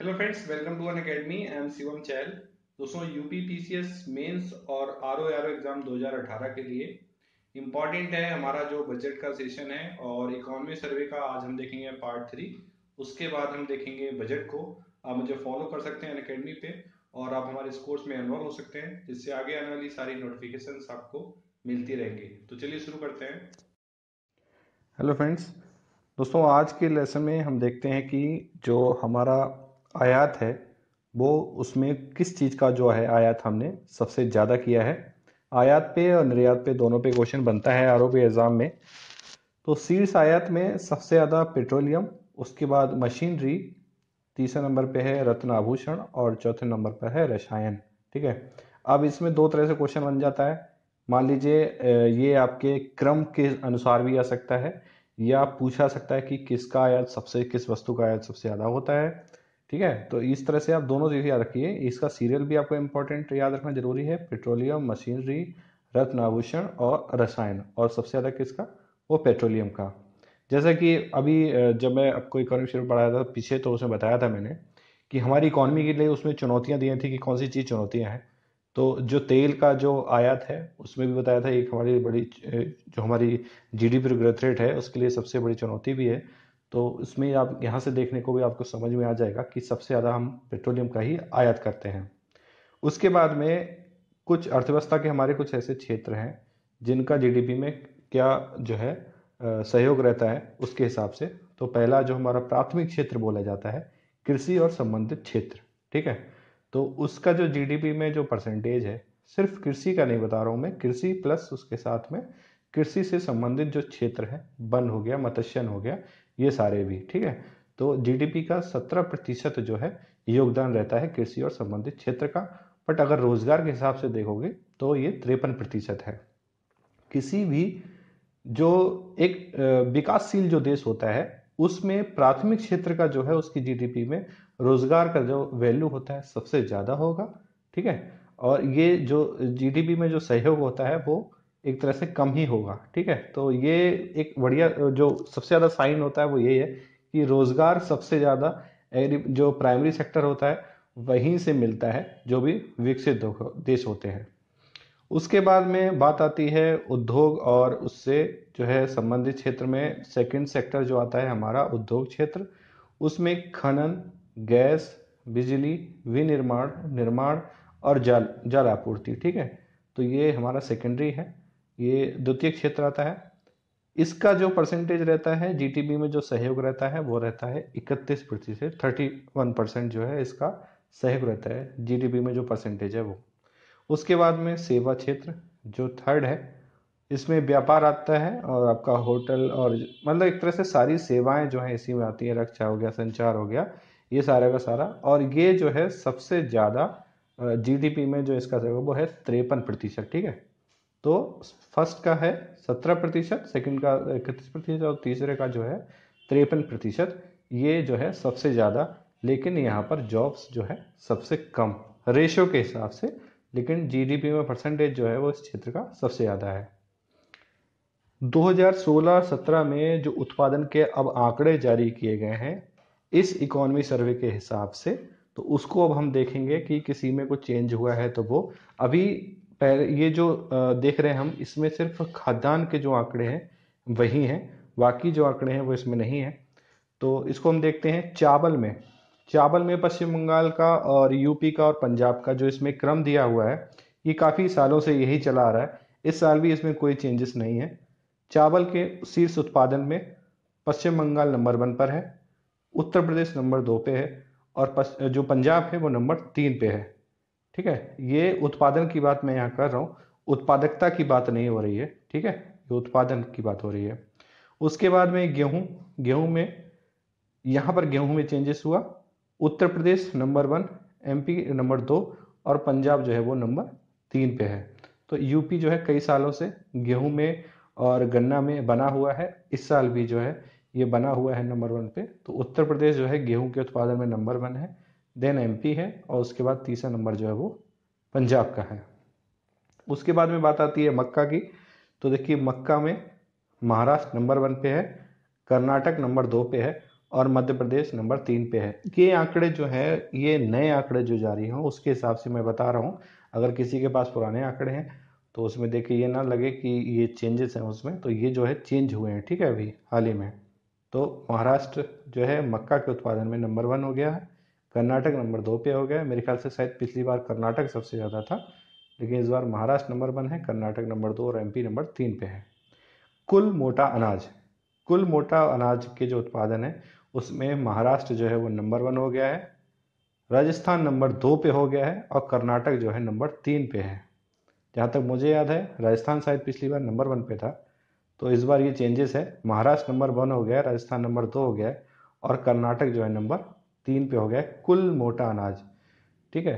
hello friends welcome to Unacademy I am Shivam चैल दोस्तों UP PCS mains और R O exam 2018 के लिए इम्पॉर्टेंट है हमारा जो बजट का सेशन है और इकोनॉमी सर्वे का आज हम देखेंगे पार्ट थ्री उसके बाद हम देखेंगे बजट को आप मुझे फॉलो कर सकते हैं अन अकेडमी पे और आप हमारे इस कोर्स में एनरोल हो सकते हैं जिससे आगे आने वाली सारी नोटिफिकेशन आपको मिलती रहेंगी तो चलिए शुरू करते हैं हेलो फ्रेंड्स दोस्तों आज के लेसन में हम देखते हैं कि जो हमारा आयात है वो उसमें किस चीज़ का जो है आयात हमने सबसे ज़्यादा किया है आयात पे और निर्यात पे दोनों पे क्वेश्चन बनता है आर एग्ज़ाम में तो शीर्ष आयात में सबसे ज़्यादा पेट्रोलियम उसके बाद मशीनरी तीसरे नंबर पे है रत्न आभूषण और चौथे नंबर पर है रसायन ठीक है अब इसमें दो तरह से क्वेश्चन बन जाता है मान लीजिए ये आपके क्रम के अनुसार भी आ सकता है या पूछा सकता है कि किसका आयात सबसे किस वस्तु का आयात सबसे ज़्यादा होता है ठीक है तो इस तरह से आप दोनों चीज़ याद रखिए इसका सीरियल भी आपको इम्पोर्टेंट याद रखना जरूरी है पेट्रोलियम मशीनरी रत्न आभूषण और रसायन और सबसे ज़्यादा किसका वो पेट्रोलियम का जैसे कि अभी जब मैं आपको इकोनॉमिक शेयर पढ़ाया था पीछे तो उसमें बताया था मैंने कि हमारी इकोनॉमी के लिए उसमें चुनौतियाँ दी थी कि कौन सी चीज़ चुनौतियाँ हैं तो जो तेल का जो आयात है उसमें भी बताया था एक हमारी बड़ी जो हमारी जीडीपी ग्रोथ रेट है उसके लिए सबसे बड़ी चुनौती भी है तो इसमें आप यहाँ से देखने को भी आपको समझ में आ जाएगा कि सबसे ज़्यादा हम पेट्रोलियम का ही आयात करते हैं उसके बाद में कुछ अर्थव्यवस्था के हमारे कुछ ऐसे क्षेत्र हैं जिनका जीडीपी में क्या जो है सहयोग रहता है उसके हिसाब से तो पहला जो हमारा प्राथमिक क्षेत्र बोला जाता है कृषि और संबंधित क्षेत्र ठीक है तो उसका जो जीडीपी में जो परसेंटेज है सिर्फ कृषि का नहीं बता रहा हूँ मैं कृषि प्लस उसके साथ में कृषि से संबंधित जो क्षेत्र है वन हो गया मत्स्यन हो गया ये सारे भी ठीक है तो जीडीपी का सत्रह प्रतिशत जो है योगदान रहता है कृषि और संबंधित क्षेत्र का बट अगर रोजगार के हिसाब से देखोगे तो ये तिरपन प्रतिशत है किसी भी जो एक विकासशील जो देश होता है उसमें प्राथमिक क्षेत्र का जो है उसकी जीडीपी में रोजगार का जो वैल्यू होता है सबसे ज़्यादा होगा ठीक है और ये जो जीडीपी में जो सहयोग होता है वो एक तरह से कम ही होगा ठीक है तो ये एक बढ़िया जो सबसे ज़्यादा साइन होता है वो यही है कि रोज़गार सबसे ज़्यादा एग्री जो प्राइमरी सेक्टर होता है वहीं से मिलता है जो भी विकसित देश होते हैं उसके बाद में बात आती है उद्योग और उससे जो है संबंधित क्षेत्र में सेकंड सेक्टर जो आता है हमारा उद्योग क्षेत्र उसमें खनन गैस बिजली विनिर्माण निर्माण और जल जल आपूर्ति ठीक है तो ये हमारा सेकेंडरी है ये द्वितीय क्षेत्र आता है इसका जो परसेंटेज रहता है जीटीबी में जो सहयोग रहता है वो रहता है इकतीस प्रतिशत थर्टी वन परसेंट जो है इसका सहयोग रहता है जीडीपी में जो परसेंटेज है वो उसके बाद में सेवा क्षेत्र जो थर्ड है इसमें व्यापार आता है और आपका होटल और मतलब एक तरह से सारी सेवाएं जो हैं इसी में आती हैं रक्षा हो गया संचार हो गया ये सारा का सारा और ये जो है सबसे ज़्यादा जीडीपी में जो इसका सहयोग वो है त्रेपन प्रतिशत ठीक है तो फर्स्ट का है सत्रह प्रतिशत सेकेंड का इकतीस प्रतिशत और तीसरे का जो है तिरपन प्रतिशत ये जो है सबसे ज़्यादा लेकिन यहाँ पर जॉब्स जो है सबसे कम रेशियो के हिसाब से लेकिन जीडीपी में परसेंटेज जो है वो इस क्षेत्र का सबसे ज़्यादा है 2016-17 में जो उत्पादन के अब आंकड़े जारी किए गए हैं इस इकोनॉमी सर्वे के हिसाब से तो उसको अब हम देखेंगे कि किसी में कुछ चेंज हुआ है तो वो अभी पहले ये जो देख रहे हैं हम इसमें सिर्फ खाद्यान्न के जो आंकड़े हैं वही हैं बाकी जो आंकड़े हैं वो इसमें नहीं हैं तो इसको हम देखते हैं चावल में चावल में पश्चिम बंगाल का और यूपी का और पंजाब का जो इसमें क्रम दिया हुआ है ये काफ़ी सालों से यही चला आ रहा है इस साल भी इसमें कोई चेंजेस नहीं है चावल के शीर्ष उत्पादन में पश्चिम बंगाल नंबर वन पर है उत्तर प्रदेश नंबर दो पे है और जो पंजाब है वो नंबर तीन पे है ठीक है ये उत्पादन की बात मैं यहाँ कर रहा हूँ उत्पादकता की बात नहीं हो रही है ठीक है ये उत्पादन की बात हो रही है उसके बाद में गेहूँ गेहूँ में यहाँ पर गेहूँ में चेंजेस हुआ Uttar Pradesh number one MP number दो और पंजाब जो है वो नंबर तीन पे है तो यूपी जो है कई सालों से गेहूँ में और गन्ना में बना हुआ है इस साल भी जो है ये बना हुआ है नंबर वन पे तो उत्तर प्रदेश जो है गेहूं के उत्पादन में नंबर वन है देन एमपी है और उसके बाद तीसरा नंबर जो है वो पंजाब का है उसके बाद में बात आती है मक्का की तो देखिए मक्का में महाराष्ट्र नंबर वन पे है कर्नाटक नंबर दो पे है और मध्य प्रदेश नंबर तीन पे है ये आंकड़े जो है ये नए आंकड़े जो जारी हों उसके हिसाब से मैं बता रहा हूँ अगर किसी के पास पुराने आंकड़े हैं तो उसमें देखिए ये ना लगे कि ये चेंजेस हैं उसमें तो ये जो है चेंज हुए हैं ठीक है अभी हाल ही में तो महाराष्ट्र जो है मक्का के उत्पादन में नंबर वन हो गया है कर्नाटक नंबर दो पे हो गया मेरे ख्याल से शायद पिछली बार कर्नाटक सबसे ज़्यादा था लेकिन इस बार महाराष्ट्र नंबर वन है कर्नाटक नंबर दो और एमपी नंबर तीन पे है कुल मोटा अनाज कुल मोटा अनाज के जो उत्पादन है उसमें महाराष्ट्र जो है वो नंबर वन हो गया है राजस्थान नंबर दो पे हो गया है और कर्नाटक जो है नंबर तीन पे है जहाँ तक मुझे याद है राजस्थान शायद पिछली बार नंबर वन पे था तो इस बार ये चेंजेस है महाराष्ट्र नंबर वन हो गया है राजस्थान नंबर दो हो गया है और कर्नाटक जो है नंबर तीन पे हो गया कुल मोटा अनाज ठीक है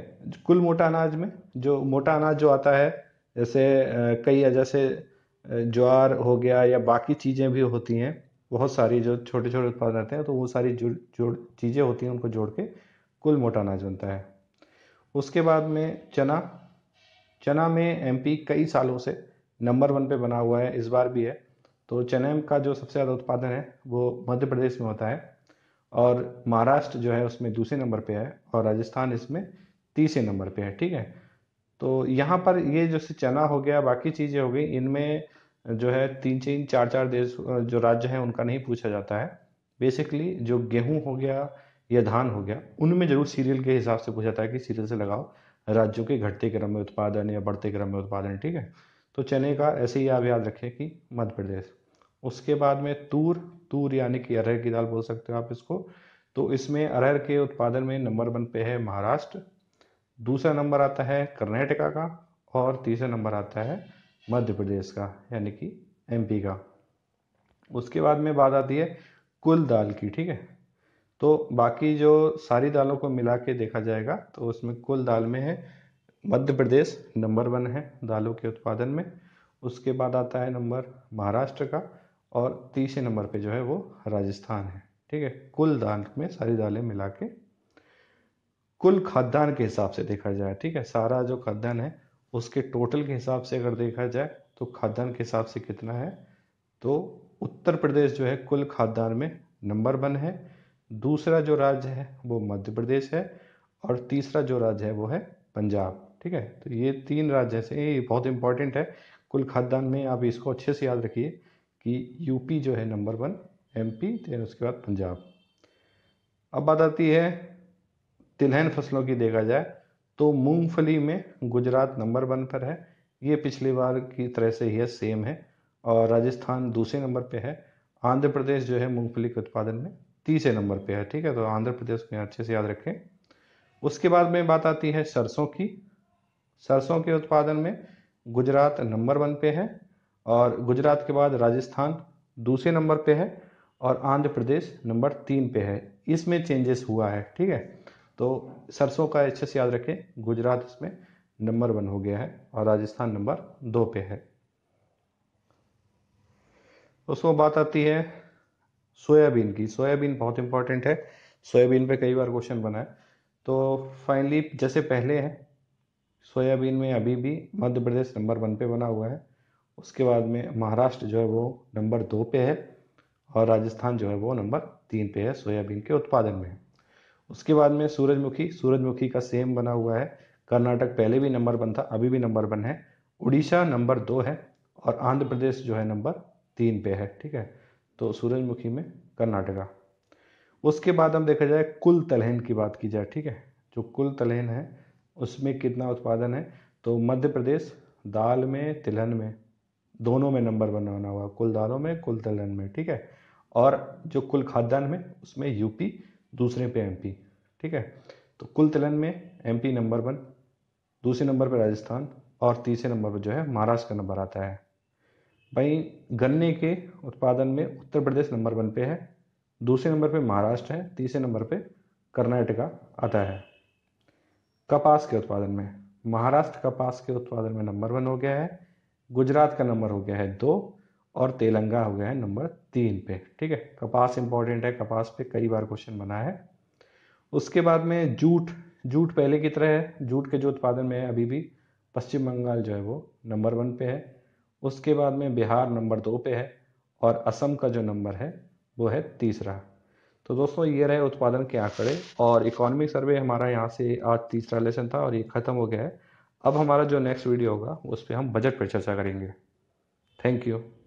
कुल मोटा अनाज में जो मोटा अनाज जो आता है जैसे कई जैसे ज्वार हो गया या बाकी चीज़ें भी होती हैं बहुत सारी जो छोटे छोटे उत्पाद आते हैं तो वो सारी जुड़ जुड़ चीज़ें होती हैं उनको जोड़ के कुल मोटा अनाज बनता है उसके बाद में चना चना में एमपी कई सालों से नंबर वन पे बना हुआ है इस बार भी है तो चने का जो सबसे ज़्यादा उत्पादन है वो मध्य प्रदेश में होता है और महाराष्ट्र जो है उसमें दूसरे नंबर पे है और राजस्थान इसमें तीसरे नंबर पे है ठीक है तो यहाँ पर ये जैसे चना हो गया बाकी चीज़ें हो गई इनमें जो है तीन तीन चार चार देश जो राज्य हैं उनका नहीं पूछा जाता है बेसिकली जो गेहूँ हो गया या धान हो गया उनमें जरूर सीरियल के हिसाब से पूछा जाता है कि सीरियल से लगाओ राज्यों के घटते क्रम में उत्पादन या बढ़ते क्रम में उत्पादन ठीक है तो चने का ऐसे ही आप याद रखें कि मध्य प्रदेश उसके बाद में तूर तूर यानी कि अरहर की दाल बोल सकते हो आप इसको तो इसमें अरहर के उत्पादन में नंबर वन पे है महाराष्ट्र दूसरा नंबर आता है कर्नाटका का और तीसरा नंबर आता है मध्य प्रदेश का यानी कि एमपी का उसके बाद में बात आती है कुल दाल की ठीक है तो बाकी जो सारी दालों को मिला के देखा जाएगा तो उसमें कुल दाल में है मध्य प्रदेश नंबर वन है दालों के उत्पादन में उसके बाद आता है नंबर महाराष्ट्र का और तीसरे नंबर पे जो है वो राजस्थान है ठीक है कुल दाल में सारी दालें मिला के कुल खाद्यान्न के हिसाब से देखा जाए ठीक है सारा जो खाद्यान्न है उसके टोटल के हिसाब से अगर देखा जाए तो खाद्यान्न के हिसाब से कितना है तो उत्तर प्रदेश जो है कुल खाद्यान्न में नंबर वन है दूसरा जो राज्य है वो मध्य प्रदेश है और तीसरा जो राज्य है वो है पंजाब ठीक है तो ये तीन राज्य से ये बहुत इंपॉर्टेंट है कुल खाद्यान्न में आप इसको अच्छे से याद रखिए कि यूपी जो है नंबर वन एमपी देन उसके बाद पंजाब अब बात आती है तिलहन फसलों की देखा जाए तो मूंगफली में गुजरात नंबर वन पर है ये पिछली बार की तरह से ही सेम है और राजस्थान दूसरे नंबर पे है आंध्र प्रदेश जो है मूंगफली के उत्पादन में तीसरे नंबर पे है ठीक है तो आंध्र प्रदेश को अच्छे से याद रखें उसके बाद में बात आती है सरसों की सरसों के उत्पादन में गुजरात नंबर वन पे है और गुजरात के बाद राजस्थान दूसरे नंबर पे है और आंध्र प्रदेश नंबर तीन पे है इसमें चेंजेस हुआ है ठीक है तो सरसों का अच्छे से याद रखें गुजरात इसमें नंबर वन हो गया है और राजस्थान नंबर दो पे है उसमें बात आती है सोयाबीन की सोयाबीन बहुत इंपॉर्टेंट है सोयाबीन पे कई बार क्वेश्चन बना है तो फाइनली जैसे पहले है सोयाबीन में अभी भी मध्य प्रदेश नंबर वन पे बना हुआ है उसके बाद में महाराष्ट्र जो है वो नंबर दो पे है और राजस्थान जो है वो नंबर तीन पे है सोयाबीन के उत्पादन में उसके बाद में सूरजमुखी सूरजमुखी का सेम बना हुआ है कर्नाटक पहले भी नंबर वन था अभी भी नंबर वन है उड़ीसा नंबर दो है और आंध्र प्रदेश जो है नंबर तीन पे है ठीक है तो सूरजमुखी में कर्नाटका उसके बाद हम देखा जाए कुल तलहन की बात की जाए ठीक है जो कुल तलहन है उसमें कितना उत्पादन है तो मध्य प्रदेश दाल में तिलहन में दोनों में नंबर वन बना हुआ कुल दालों में कुल दलहन में ठीक है और जो कुल खाद्यान्न में उसमें यूपी दूसरे पे एमपी ठीक है तो कुल तिलन में एमपी नंबर वन दूसरे नंबर पर राजस्थान और तीसरे नंबर पर जो है महाराष्ट्र का नंबर आता है वहीं गन्ने के उत्पादन में उत्तर प्रदेश नंबर वन पे है दूसरे नंबर पे महाराष्ट्र है तीसरे नंबर पे कर्नाटका आता है कपास के उत्पादन में महाराष्ट्र कपास के उत्पादन में नंबर वन हो गया है गुजरात का नंबर हो गया है दो और तेलंगा हो गया है नंबर तीन पे ठीक है कपास इंपॉर्टेंट है कपास पे कई बार क्वेश्चन बना है उसके बाद में जूट जूट पहले की तरह है जूट के जो उत्पादन में है अभी भी पश्चिम बंगाल जो है वो नंबर वन पे है उसके बाद में बिहार नंबर दो पे है और असम का जो नंबर है वो है तीसरा तो दोस्तों ये रहे उत्पादन के आंकड़े और इकोनॉमिक सर्वे हमारा यहाँ से आज तीसरा लेसन था और ये ख़त्म हो गया है अब हमारा जो नेक्स्ट वीडियो होगा उस पर हम बजट पर चर्चा करेंगे थैंक यू